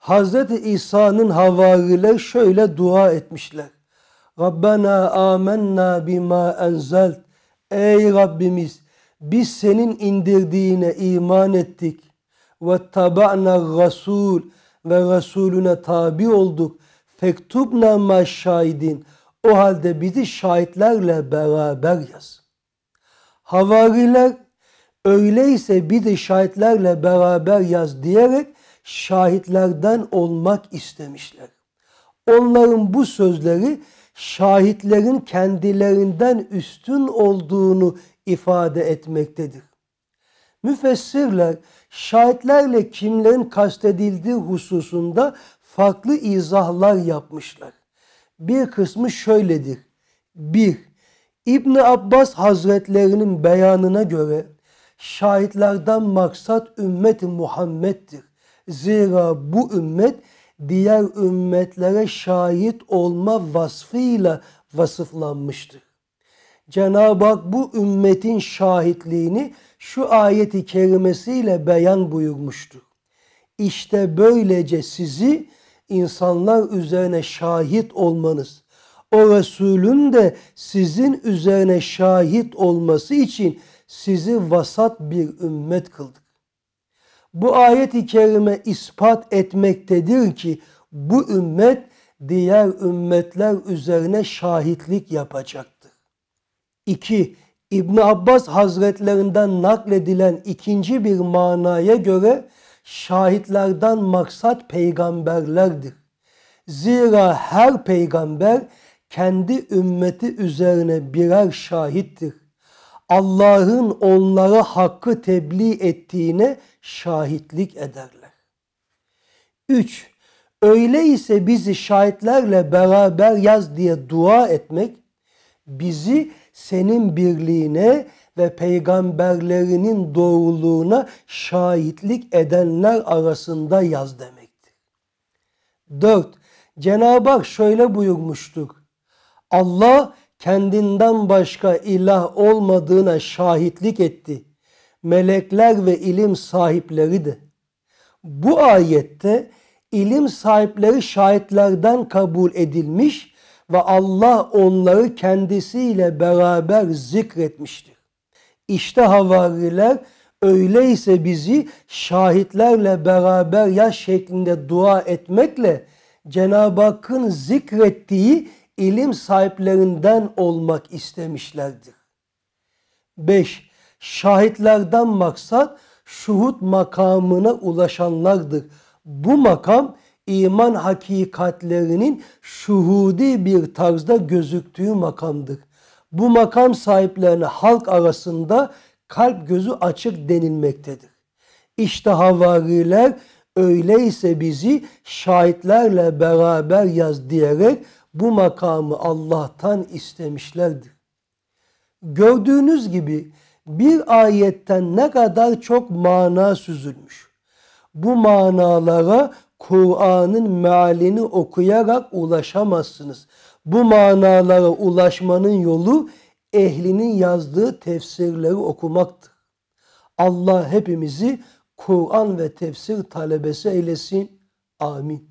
Hazreti İsa'nın havarileri şöyle dua etmişler. Rabbena amennâ bima enzelt. Ey Rabbimiz biz senin indirdiğine iman ettik. Ve taba'na rasul ve Rasulüne tabi olduk. Fektubna ma şahidin. O halde bizi şahitlerle beraber yaz. Havariler öyleyse bir de şahitlerle beraber yaz diyerek şahitlerden olmak istemişler. Onların bu sözleri şahitlerin kendilerinden üstün olduğunu ifade etmektedir. Müfessirler şahitlerle kimlerin kastedildiği hususunda farklı izahlar yapmışlar. Bir kısmı şöyledir. 1. İbn Abbas Hazretlerinin beyanına göre şahitlerden maksat ümmeti Muhammed'dir. Zira bu ümmet diğer ümmetlere şahit olma vasfıyla vasıflanmıştır. Cenab-ı Hak bu ümmetin şahitliğini şu ayeti kerimesiyle beyan buyurmuştur. İşte böylece sizi insanlar üzerine şahit olmanız, o Resulün de sizin üzerine şahit olması için sizi vasat bir ümmet kıldık bu ayet-i kerime ispat etmektedir ki bu ümmet diğer ümmetler üzerine şahitlik yapacaktır. 2. İbn Abbas Hazretlerinden nakledilen ikinci bir manaya göre şahitlerden maksat peygamberlerdir. Zira her peygamber kendi ümmeti üzerine birer şahittir. Allah'ın onlara hakkı tebliğ ettiğine şahitlik ederler. 3. Öyleyse bizi şahitlerle beraber yaz diye dua etmek bizi senin birliğine ve peygamberlerinin doğruluğuna şahitlik edenler arasında yaz demektir. 4. Cenab-ı Hak şöyle buyurmuştur. Allah kendinden başka ilah olmadığına şahitlik etti. Melekler ve ilim sahipleri de. Bu ayette ilim sahipleri şahitlerden kabul edilmiş ve Allah onları kendisiyle beraber zikretmiştir. İşte havariler öyleyse bizi şahitlerle beraber ya şeklinde dua etmekle Cenab-ı Hakk'ın zikrettiği ilim sahiplerinden olmak istemişlerdir. 5. Şahitlerden maksat şuhut makamına ulaşanlardır. Bu makam iman hakikatlerinin şuhudi bir tarzda gözüktüğü makamdır. Bu makam sahiplerine halk arasında kalp gözü açık denilmektedir. İşte havariler öyleyse bizi şahitlerle beraber yaz diyerek bu makamı Allah'tan istemişlerdir. Gördüğünüz gibi bir ayetten ne kadar çok mana süzülmüş. Bu manalara Kur'an'ın mealini okuyarak ulaşamazsınız. Bu manalara ulaşmanın yolu ehlinin yazdığı tefsirleri okumaktır. Allah hepimizi Kur'an ve tefsir talebesi eylesin. Amin.